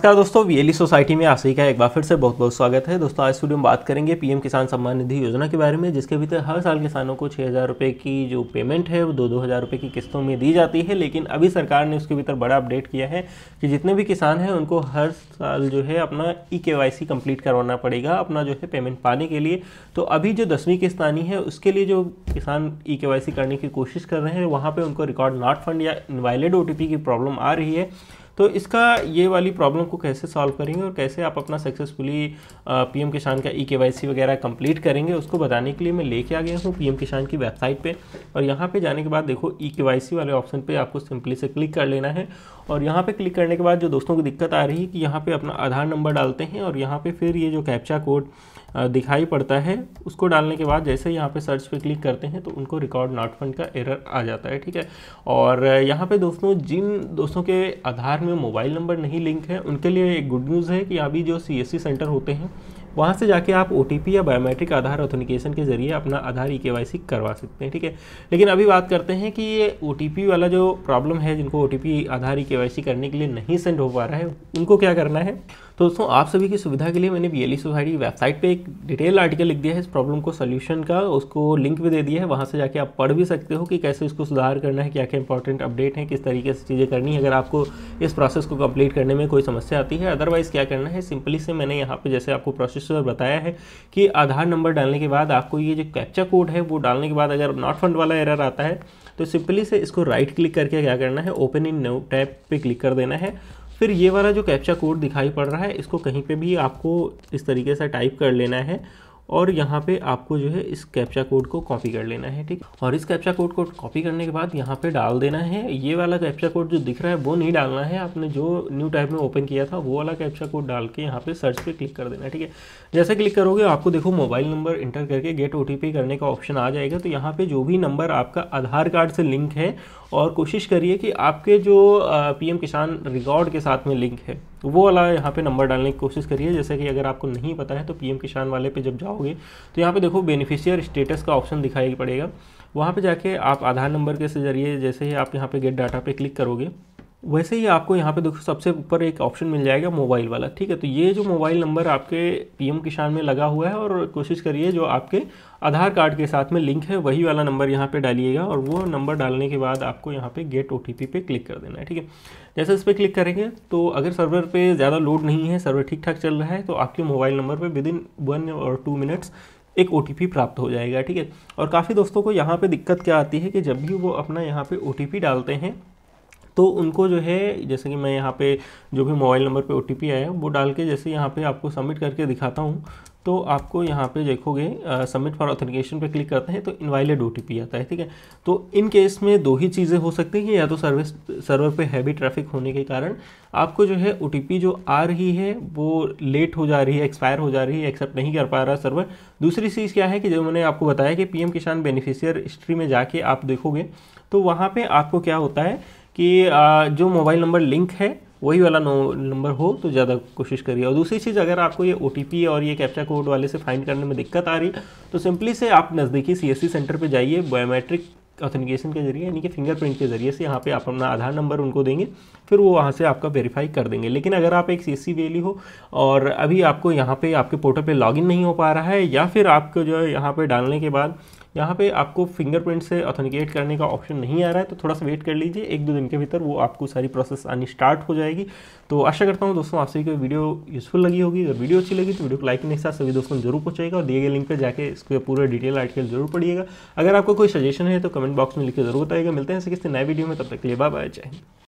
नमस्कार दोस्तों VLE society e में आप सभी का एक बार फिर से बहुत बहुत स्वागत है दोस्तों आज स्टूडियो में बात करेंगे पीएम किसान सम्मान निधि योजना के बारे में जिसके भीतर हर साल किसानों को छः हज़ार रुपये की जो पेमेंट है वो दो दो हज़ार रुपये की किस्तों में दी जाती है लेकिन अभी सरकार ने उसके भीतर बड़ा अपडेट किया है कि जितने भी किसान हैं उनको हर साल जो है अपना ई के कंप्लीट करवाना पड़ेगा अपना जो है पेमेंट पाने के लिए तो अभी जो दसवीं किस्त आनी है उसके लिए जो किसान ई e के करने की कोशिश कर रहे हैं वहाँ पर उनको रिकॉर्ड नॉट फंड या इन्वायलेड ओ की प्रॉब्लम आ रही है तो इसका ये वाली प्रॉब्लम को कैसे सॉल्व करेंगे और कैसे आप अपना सक्सेसफुली एम किसान का ई के वाई सी वगैरह कंप्लीट करेंगे उसको बताने के लिए मैं लेके आ गया हूँ पी एम किसान की वेबसाइट पर और यहाँ पर जाने के बाद देखो ई के वाई सी वाले ऑप्शन पर आपको सिंपली से क्लिक कर लेना है और यहाँ पर क्लिक करने के बाद जो दोस्तों को दिक्कत आ रही है कि यहाँ पर अपना आधार नंबर डालते हैं और यहाँ पर फिर ये जो कैप्चा कोड दिखाई पड़ता है उसको डालने के बाद जैसे यहाँ पे सर्च पे क्लिक करते हैं तो उनको रिकॉर्ड नॉट फंड का एरर आ जाता है ठीक है और यहाँ पे दोस्तों जिन दोस्तों के आधार में मोबाइल नंबर नहीं लिंक है उनके लिए एक गुड न्यूज़ है कि अभी जो सी सेंटर होते हैं वहाँ से जाके आप ओ या बायोमेट्रिक आधार ऑथेंटिकेशन के जरिए अपना आधार ई e के करवा सकते हैं ठीक है लेकिन अभी बात करते हैं कि ये ओ वाला जो प्रॉब्लम है जिनको ओ आधार ई e करने के लिए नहीं सेंड हो पा रहा है उनको क्या करना है तो दोस्तों आप सभी की सुविधा के लिए मैंने बी ई सोसाइटी वेबसाइट पे एक डिटेल आर्टिकल लिख दिया है इस प्रॉब्लम को सोल्यूशन का उसको लिंक भी दे दिया है वहाँ से जाके आप पढ़ भी सकते हो कि कैसे इसको सुधार करना है क्या क्या इंपॉर्टेंट अपडेट हैं किस तरीके से चीज़ें करनी है अगर आपको इस प्रोसेस को कंप्लीट करने में कोई समस्या आती है अदरवाइज़ क्या करना है सिंपली से मैंने यहाँ पर जैसे आपको प्रोसेस बताया है कि आधार नंबर डालने के बाद आपको ये जो कैप्चा कोड है वो डालने के बाद अगर नॉट फंड वाला एरर आता है तो सिंपली से इसको राइट क्लिक करके क्या करना है ओपन इन नो टैप पे क्लिक कर देना है फिर ये वाला जो कैप्चा कोड दिखाई पड़ रहा है इसको कहीं पे भी आपको इस तरीके से टाइप कर लेना है और यहाँ पे आपको जो है इस कैप्चा कोड को कॉपी कर लेना है ठीक और इस कैप्चा कोड को कॉपी करने के बाद यहाँ पे डाल देना है ये वाला कैप्चा कोड जो दिख रहा है वो नहीं डालना है आपने जो न्यू टाइप में ओपन किया था वो वाला कैप्चा कोड डाल के यहाँ पे सर्च पे क्लिक कर देना है ठीक है जैसे क्लिक करोगे आपको देखो मोबाइल नंबर इंटर करके गेट ओ करने का ऑप्शन आ जाएगा तो यहाँ पर जो भी नंबर आपका आधार कार्ड से लिंक है और कोशिश करिए कि आपके जो पीएम किसान रिकॉर्ड के साथ में लिंक है वो वाला यहाँ पे नंबर डालने की कोशिश करिए जैसे कि अगर आपको नहीं पता है तो पीएम किसान वाले पे जब जाओगे तो यहाँ पे देखो बेनिफिशियर स्टेटस का ऑप्शन दिखाई पड़ेगा वहाँ पे जाके आप आधार नंबर के जरिए जैसे ही आप यहाँ पे गेट डाटा पे क्लिक करोगे वैसे ही आपको यहाँ पे देखो सबसे ऊपर एक ऑप्शन मिल जाएगा मोबाइल वाला ठीक है तो ये जो मोबाइल नंबर आपके पीएम किसान में लगा हुआ है और कोशिश करिए जो आपके आधार कार्ड के साथ में लिंक है वही वाला नंबर यहाँ पे डालिएगा और वो नंबर डालने के बाद आपको यहाँ पे गेट ओ पे क्लिक कर देना है ठीक है जैसे इस पर क्लिक करेंगे तो अगर सर्वर पर ज़्यादा लोड नहीं है सर्वर ठीक ठाक चल रहा है तो आपके मोबाइल नंबर पर विद इन वन और टू मिनट्स एक ओ प्राप्त हो जाएगा ठीक है और काफ़ी दोस्तों को यहाँ पर दिक्कत क्या आती है कि जब भी वो अपना यहाँ पर ओ डालते हैं तो उनको जो है जैसे कि मैं यहाँ पे जो भी मोबाइल नंबर पे ओ टी आया वो डाल के जैसे यहाँ पे आपको सबमिट करके दिखाता हूँ तो आपको यहाँ पे देखोगे सबमिट फॉर ऑथेंटिकेशन पे क्लिक करते हैं तो इनवाइलेड ओ आता है ठीक है तो इन केस में दो ही चीज़ें हो सकती हैं या तो सर्विस सर्वर पे हैवी ट्रैफिक होने के कारण आपको जो है ओ जो आ रही है वो लेट हो जा रही है एक्सपायर हो जा रही है एक्सेप्ट नहीं कर पा रहा सर्वर दूसरी चीज़ क्या है कि जब मैंने आपको बताया कि पी किसान बेनिफिशियर हिस्ट्री में जाके आप देखोगे तो वहाँ पर आपको क्या होता है कि जो मोबाइल नंबर लिंक है वही वाला नंबर हो तो ज़्यादा कोशिश करिए और दूसरी चीज़ अगर आपको ये ओ और ये कैप्चा कोड वाले से फाइंड करने में दिक्कत आ रही तो सिंपली से आप नज़दीकी सी सेंटर पर जाइए बायोमेट्रिक ऑथेंटिकेशन के जरिए यानी कि फिंगरप्रिंट के जरिए से यहाँ पे आप अपना आधार नंबर उनको देंगे फिर वो वहाँ से आपका वेरीफाई कर देंगे लेकिन अगर आप एक सी वैली हो और अभी आपको यहाँ पे आपके पोर्टल पे लॉगिन नहीं हो पा रहा है या फिर आपको जो है यहाँ पर डालने के बाद यहाँ पे आपको फिंगरप्रिंट से ऑथेंटिकेट करने का ऑप्शन नहीं आ रहा है तो थोड़ा सा वेट कर लीजिए एक दो दिन के भीतर वो आपको सारी प्रोसेस आनी स्टार्ट हो जाएगी तो आशा करता हूँ दोस्तों आपसे कोई वीडियो यूजफुल लगी होगी अगर वीडियो अच्छी लगी तो वीडियो को लाइक करने के साथ सभी दोस्तों जरूर पहुँचाएगा और दिए गए लिंक पर जाकर इसके पूरे डिटेल आर्टिकल जरूर पढ़िएगा अगर आपको कोई सजेशन है तो कमेंट बॉक्स में लिख के जरूर बताएगा मिलते हैं किसी नए वीडियो में तब तक लिए बाय जय हिंद